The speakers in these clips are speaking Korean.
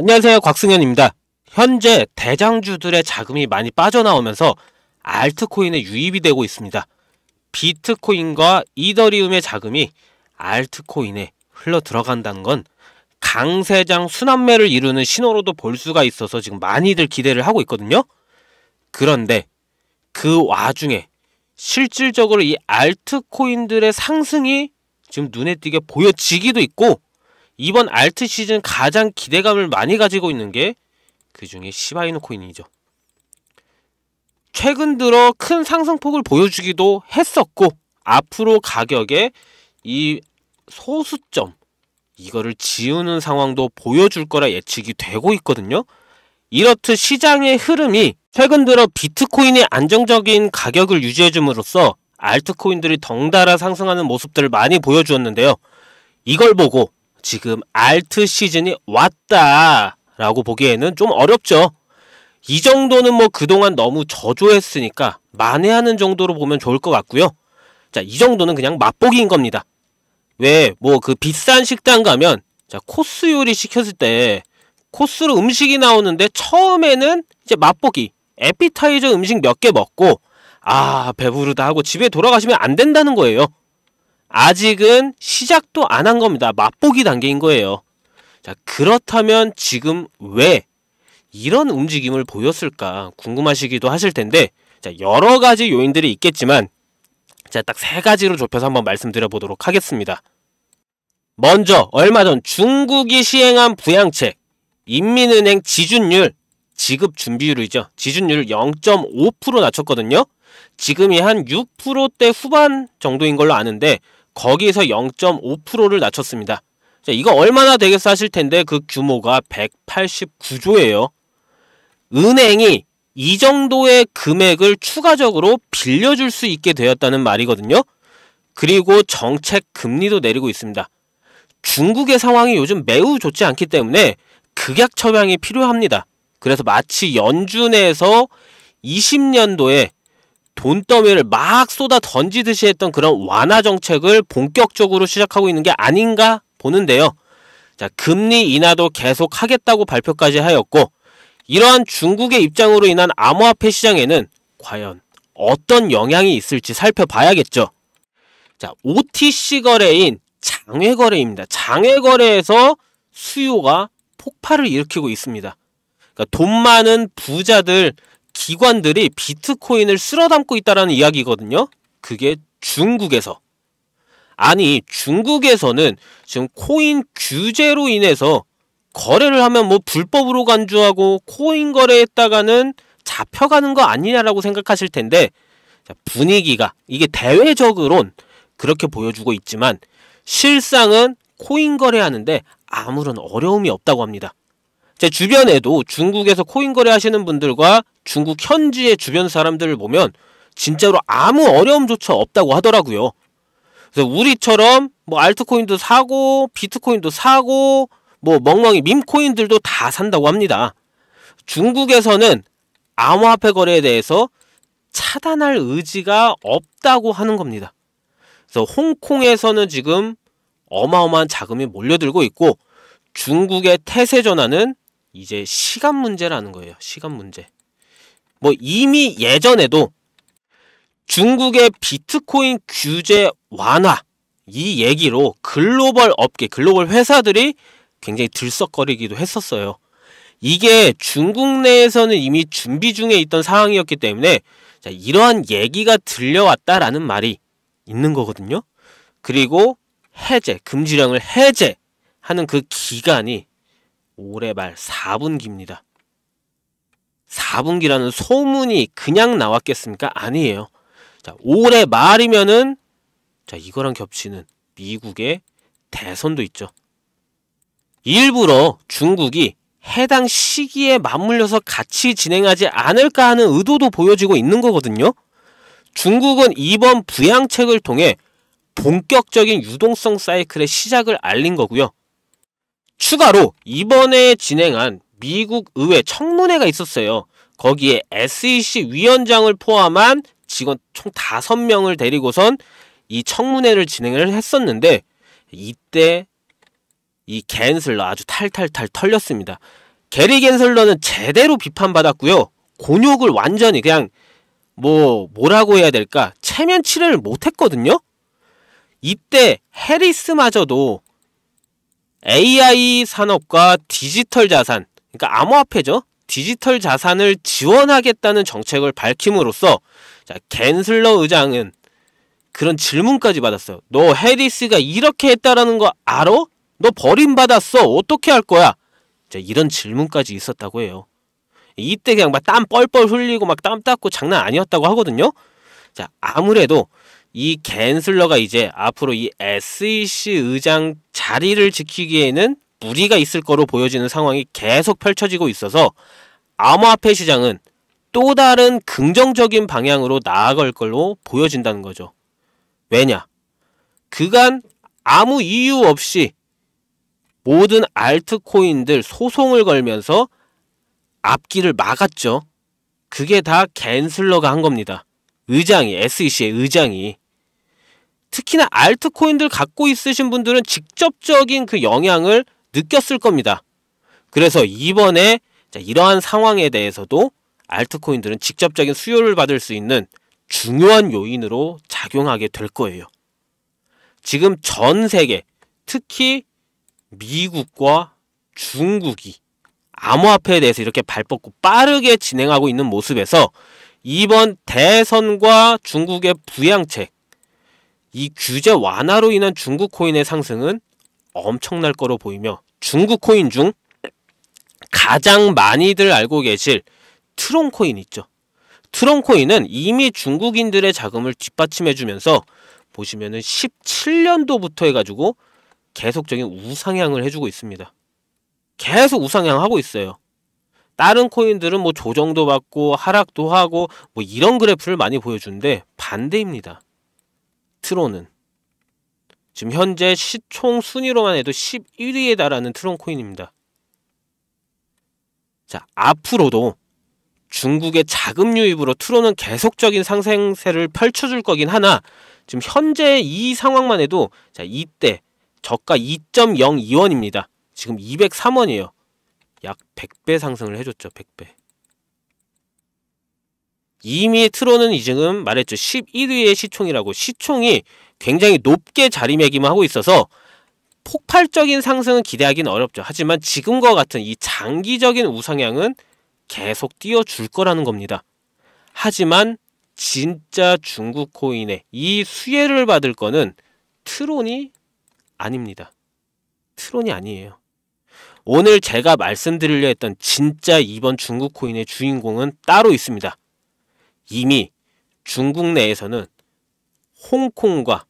안녕하세요. 곽승현입니다. 현재 대장주들의 자금이 많이 빠져나오면서 알트코인에 유입이 되고 있습니다. 비트코인과 이더리움의 자금이 알트코인에 흘러 들어간다는 건 강세장 순환매를 이루는 신호로도 볼 수가 있어서 지금 많이들 기대를 하고 있거든요. 그런데 그 와중에 실질적으로 이 알트코인들의 상승이 지금 눈에 띄게 보여지기도 있고 이번 알트 시즌 가장 기대감을 많이 가지고 있는 게 그 중에 시바이노 코인이죠. 최근 들어 큰 상승폭을 보여주기도 했었고 앞으로 가격에 이 소수점 이거를 지우는 상황도 보여줄 거라 예측이 되고 있거든요. 이렇듯 시장의 흐름이 최근 들어 비트코인의 안정적인 가격을 유지해줌으로써 알트코인들이 덩달아 상승하는 모습들을 많이 보여주었는데요. 이걸 보고 지금 알트 시즌이 왔다라고 보기에는 좀 어렵죠. 이 정도는 뭐 그동안 너무 저조했으니까 만회하는 정도로 보면 좋을 것 같고요. 자, 이 정도는 그냥 맛보기인 겁니다. 왜, 뭐 그 비싼 식당 가면 자, 코스 요리 시켰을 때 코스로 음식이 나오는데 처음에는 이제 맛보기, 에피타이저 음식 몇 개 먹고 아, 배부르다 하고 집에 돌아가시면 안 된다는 거예요. 아직은 시작도 안 한 겁니다. 맛보기 단계인 거예요. 자, 그렇다면 지금 왜 이런 움직임을 보였을까 궁금하시기도 하실 텐데 자, 여러 가지 요인들이 있겠지만 자, 딱 세 가지로 좁혀서 한번 말씀드려 보도록 하겠습니다. 먼저 얼마 전 중국이 시행한 부양책 인민은행 지준율 지급 준비율이죠. 지준율 0.5% 낮췄거든요. 지금이 한 6%대 후반 정도인 걸로 아는데 거기에서 0.5%를 낮췄습니다. 자, 이거 얼마나 되겠어 하실 텐데 그 규모가 189조예요. 은행이 이 정도의 금액을 추가적으로 빌려줄 수 있게 되었다는 말이거든요. 그리고 정책 금리도 내리고 있습니다. 중국의 상황이 요즘 매우 좋지 않기 때문에 극약 처방이 필요합니다. 그래서 마치 연준에서 20년도에 돈 더미를 막 쏟아 던지듯이 했던 그런 완화 정책을 본격적으로 시작하고 있는 게 아닌가 보는데요. 자, 금리 인하도 계속 하겠다고 발표까지 하였고, 이러한 중국의 입장으로 인한 암호화폐 시장에는 과연 어떤 영향이 있을지 살펴봐야겠죠. 자, OTC 거래인 장외 거래입니다. 장외 거래에서 수요가 폭발을 일으키고 있습니다. 그러니까 돈 많은 부자들, 기관들이 비트코인을 쓸어 담고 있다는 이야기거든요. 그게 중국에서 아니 중국에서는 지금 코인 규제로 인해서 거래를 하면 뭐 불법으로 간주하고 코인 거래했다가는 잡혀가는 거 아니냐라고 생각하실 텐데 분위기가 이게 대외적으론 그렇게 보여주고 있지만 실상은 코인 거래하는데 아무런 어려움이 없다고 합니다. 제 주변에도 중국에서 코인 거래하시는 분들과 중국 현지의 주변 사람들을 보면 진짜로 아무 어려움조차 없다고 하더라고요. 그래서 우리처럼 뭐 알트코인도 사고 비트코인도 사고 뭐 멍멍이 밈코인들도 다 산다고 합니다. 중국에서는 암호화폐 거래에 대해서 차단할 의지가 없다고 하는 겁니다. 그래서 홍콩에서는 지금 어마어마한 자금이 몰려들고 있고 중국의 태세 전환은 이제 시간 문제라는 거예요. 시간 문제. 뭐 이미 예전에도 중국의 비트코인 규제 완화 이 얘기로 글로벌 업계, 글로벌 회사들이 굉장히 들썩거리기도 했었어요. 이게 중국 내에서는 이미 준비 중에 있던 상황이었기 때문에 자, 이러한 얘기가 들려왔다라는 말이 있는 거거든요. 그리고 해제, 금지령을 해제하는 그 기간이 올해 말 4분기입니다. 4분기라는 소문이 그냥 나왔겠습니까? 아니에요. 자, 올해 말이면은 자, 이거랑 겹치는 미국의 대선도 있죠. 일부러 중국이 해당 시기에 맞물려서 같이 진행하지 않을까 하는 의도도 보여지고 있는 거거든요. 중국은 이번 부양책을 통해 본격적인 유동성 사이클의 시작을 알린 거고요. 추가로 이번에 진행한 미국 의회 청문회가 있었어요. 거기에 SEC 위원장을 포함한 직원 총 다섯 명을 데리고선 이 청문회를 진행을 했었는데 이때 이 갠슬러 아주 탈탈탈 털렸습니다. 게리 갠슬러는 제대로 비판받았고요. 곤욕을 완전히 그냥 뭐 뭐라고 해야 될까 체면 치를 못했거든요. 이때 해리스마저도 AI 산업과 디지털 자산, 그러니까 암호화폐죠. 디지털 자산을 지원하겠다는 정책을 밝힘으로써 자, 갠슬러 의장은 그런 질문까지 받았어요. 너 해리스가 이렇게 했다라는 거 알아? 너 버림받았어. 어떻게 할 거야? 자, 이런 질문까지 있었다고 해요. 이때 그냥 막 땀 뻘뻘 흘리고 막 땀 닦고 장난 아니었다고 하거든요. 자, 아무래도 이 갠슬러가 이제 앞으로 이 SEC 의장 자리를 지키기에는 무리가 있을 거로 보여지는 상황이 계속 펼쳐지고 있어서 암호화폐 시장은 또 다른 긍정적인 방향으로 나아갈 걸로 보여진다는 거죠. 왜냐? 그간 아무 이유 없이 모든 알트코인들 소송을 걸면서 앞길을 막았죠. 그게 다 갠슬러가 한 겁니다. 의장이, SEC의 의장이. 특히나 알트코인들 갖고 있으신 분들은 직접적인 그 영향을 느꼈을 겁니다. 그래서 이번에 이러한 상황에 대해서도 알트코인들은 직접적인 수요를 받을 수 있는 중요한 요인으로 작용하게 될 거예요. 지금 전 세계, 특히 미국과 중국이 암호화폐에 대해서 이렇게 발뻗고 빠르게 진행하고 있는 모습에서 이번 대선과 중국의 부양책, 이 규제 완화로 인한 중국 코인의 상승은 엄청날 거로 보이며 중국 코인 중 가장 많이들 알고 계실 트론 코인 있죠. 트론 코인은 이미 중국인들의 자금을 뒷받침해 주면서 보시면은 17년도부터 해가지고 계속적인 우상향을 해주고 있습니다. 계속 우상향하고 있어요. 다른 코인들은 뭐 조정도 받고 하락도 하고 뭐 이런 그래프를 많이 보여주는데 반대입니다. 트론은 지금 현재 시총 순위로만 해도 11위에 달하는 트론 코인입니다. 자, 앞으로도 중국의 자금 유입으로 트론은 계속적인 상생세를 펼쳐줄 거긴 하나 지금 현재 이 상황만 해도 자, 이때 저가 2.02원입니다. 지금 203원이에요. 약 100배 상승을 해줬죠. 100배. 이미 트론은 이 지금 말했죠. 11위의 시총이라고 시총이 굉장히 높게 자리매김하고 있어서 폭발적인 상승은 기대하기는 어렵죠. 하지만 지금과 같은 이 장기적인 우상향은 계속 뛰어줄 거라는 겁니다. 하지만 진짜 중국 코인의 이 수혜를 받을 거는 트론이 아닙니다. 트론이 아니에요. 오늘 제가 말씀드리려 했던 진짜 이번 중국 코인의 주인공은 따로 있습니다. 이미 중국 내에서는 홍콩과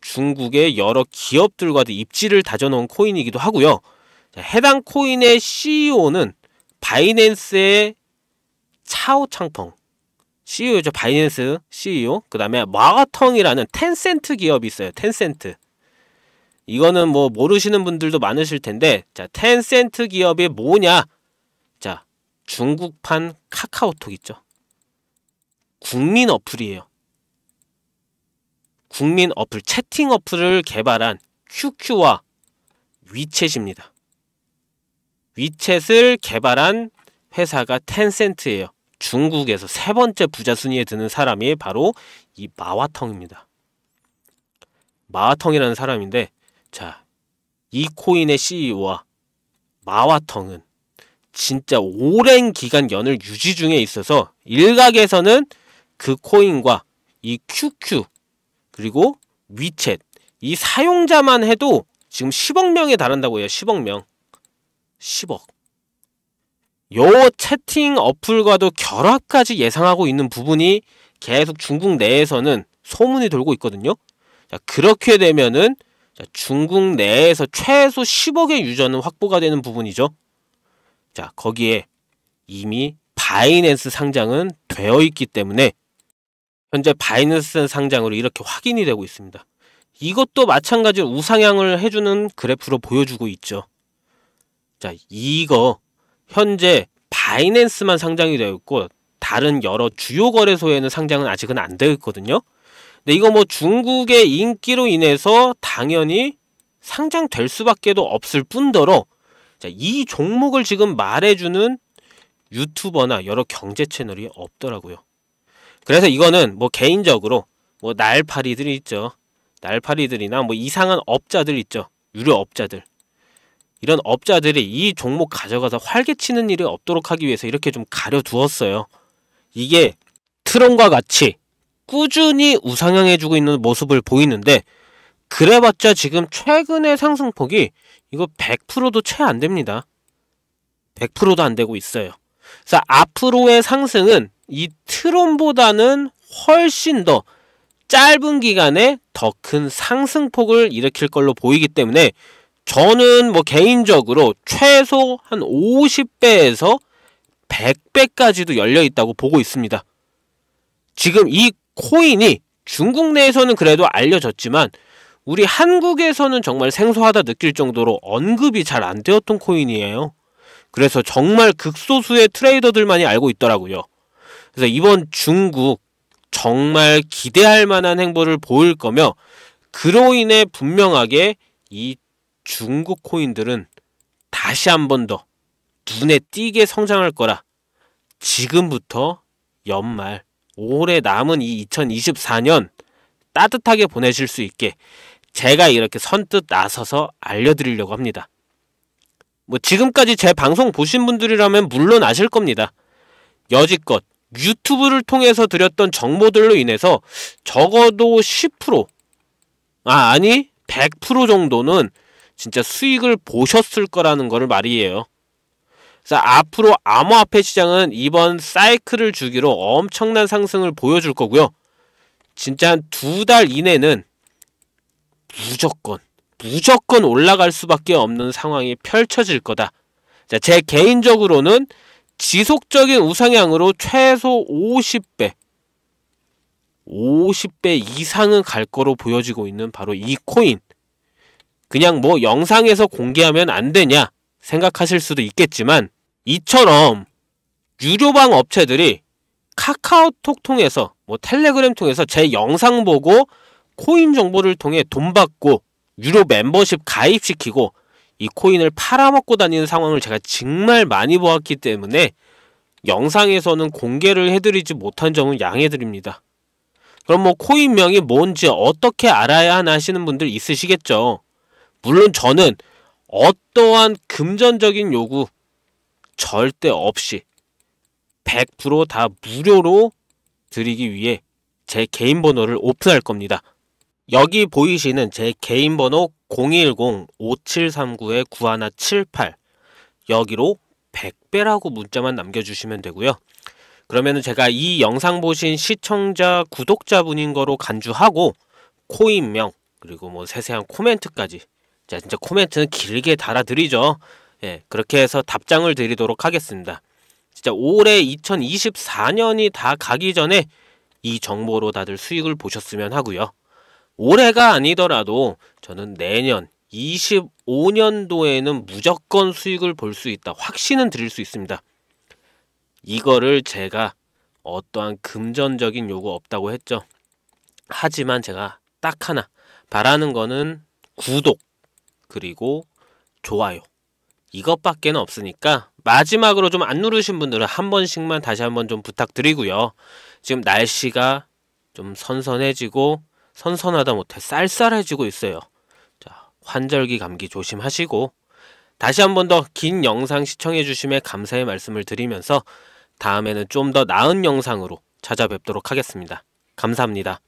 중국의 여러 기업들과도 입지를 다져놓은 코인이기도 하고요. 해당 코인의 CEO는 바이낸스의 차오 창펑 CEO죠. 바이낸스 CEO. 그 다음에 마가텅이라는 텐센트 기업이 있어요. 텐센트. 이거는 뭐 모르시는 분들도 많으실 텐데 자 텐센트 기업이 뭐냐 자 중국판 카카오톡 있죠 국민 어플이에요. 국민 어플, 채팅 어플을 개발한 QQ와 위챗입니다. 위챗을 개발한 회사가 텐센트예요. 중국에서 세 번째 부자 순위에 드는 사람이 바로 이 마와텅입니다. 마와텅이라는 사람인데 자, 이 코인의 CEO와 마와텅은 진짜 오랜 기간 연을 유지 중에 있어서 일각에서는 그 코인과 이 QQ 그리고 위챗 이 사용자만 해도 지금 10억 명에 달한다고 해요. 10억 명. 10억. 요 채팅 어플과도 결합까지 예상하고 있는 부분이 계속 중국 내에서는 소문이 돌고 있거든요. 자, 그렇게 되면은 자, 중국 내에서 최소 10억의 유저는 확보가 되는 부분이죠. 자, 거기에 이미 바이낸스 상장은 되어 있기 때문에 현재 바이낸스 상장으로 이렇게 확인이 되고 있습니다. 이것도 마찬가지로 우상향을 해주는 그래프로 보여주고 있죠. 자, 이거 현재 바이낸스만 상장이 되어 있고 다른 여러 주요 거래소에는 상장은 아직은 안 되어 있거든요. 근데 이거 뭐 중국의 인기로 인해서 당연히 상장될 수밖에도 없을 뿐더러 자, 이 종목을 지금 말해주는 유튜버나 여러 경제 채널이 없더라고요. 그래서 이거는 뭐 개인적으로 뭐 날파리들이 있죠. 날파리들이나 뭐 이상한 업자들 있죠. 유료 업자들. 이런 업자들이 이 종목 가져가서 활개치는 일이 없도록 하기 위해서 이렇게 좀 가려두었어요. 이게 트론과 같이 꾸준히 우상향해주고 있는 모습을 보이는데 그래봤자 지금 최근의 상승폭이 이거 100%도 채 안됩니다. 100%도 안되고 있어요. 그래서 앞으로의 상승은 이 트론보다는 훨씬 더 짧은 기간에 더 큰 상승폭을 일으킬 걸로 보이기 때문에 저는 뭐 개인적으로 최소 한 50배에서 100배까지도 열려 있다고 보고 있습니다. 지금 이 코인이 중국 내에서는 그래도 알려졌지만 우리 한국에서는 정말 생소하다 느낄 정도로 언급이 잘 안 되었던 코인이에요. 그래서 정말 극소수의 트레이더들만이 알고 있더라고요. 그래서 이번 중국 정말 기대할 만한 행보를 보일 거며 그로 인해 분명하게 이 중국 코인들은 다시 한 번 더 눈에 띄게 성장할 거라 지금부터 연말 올해 남은 이 2024년 따뜻하게 보내실 수 있게 제가 이렇게 선뜻 나서서 알려드리려고 합니다. 뭐 지금까지 제 방송 보신 분들이라면 물론 아실 겁니다. 여지껏 유튜브를 통해서 드렸던 정보들로 인해서 적어도 10%, 아, 아니, 100% 정도는 진짜 수익을 보셨을 거라는 걸 말이에요. 그래서 앞으로 암호화폐 시장은 이번 사이클을 주기로 엄청난 상승을 보여줄 거고요. 진짜 한 두 달 이내는 무조건, 무조건 올라갈 수밖에 없는 상황이 펼쳐질 거다. 자, 제 개인적으로는 지속적인 우상향으로 최소 50배, 50배 이상은 갈 거로 보여지고 있는 바로 이 코인. 그냥 뭐 영상에서 공개하면 안 되냐 생각하실 수도 있겠지만 이처럼 유료방 업체들이 카카오톡 통해서 뭐 텔레그램 통해서 제 영상 보고 코인 정보를 통해 돈 받고 유료 멤버십 가입시키고 이 코인을 팔아먹고 다니는 상황을 제가 정말 많이 보았기 때문에 영상에서는 공개를 해드리지 못한 점은 양해드립니다. 그럼 뭐 코인명이 뭔지 어떻게 알아야 하나 하시는 분들 있으시겠죠. 물론 저는 어떠한 금전적인 요구 절대 없이 100%다 무료로 드리기 위해 제 개인 번호를 오픈할 겁니다. 여기 보이시는 제 개인 번호 010-5739-9178 여기로 100배라고 문자만 남겨주시면 되고요. 그러면 제가 이 영상 보신 시청자, 구독자분인 거로 간주하고 코인명 그리고 뭐 세세한 코멘트까지 자 진짜 코멘트는 길게 달아드리죠. 예, 그렇게 해서 답장을 드리도록 하겠습니다. 진짜 올해 2024년이 다 가기 전에 이 정보로 다들 수익을 보셨으면 하고요. 올해가 아니더라도 저는 내년 25년도에는 무조건 수익을 볼 수 있다. 확신은 드릴 수 있습니다. 이거를 제가 어떠한 금전적인 요구 없다고 했죠. 하지만 제가 딱 하나 바라는 거는 구독 그리고 좋아요 이것밖에는 없으니까 마지막으로 좀 안 누르신 분들은 한 번씩만 다시 한 번 좀 부탁드리고요. 지금 날씨가 좀 선선해지고 선선하다 못해 쌀쌀해지고 있어요. 자, 환절기 감기 조심하시고 다시 한 번 더 긴 영상 시청해 주심에 감사의 말씀을 드리면서 다음에는 좀 더 나은 영상으로 찾아뵙도록 하겠습니다. 감사합니다.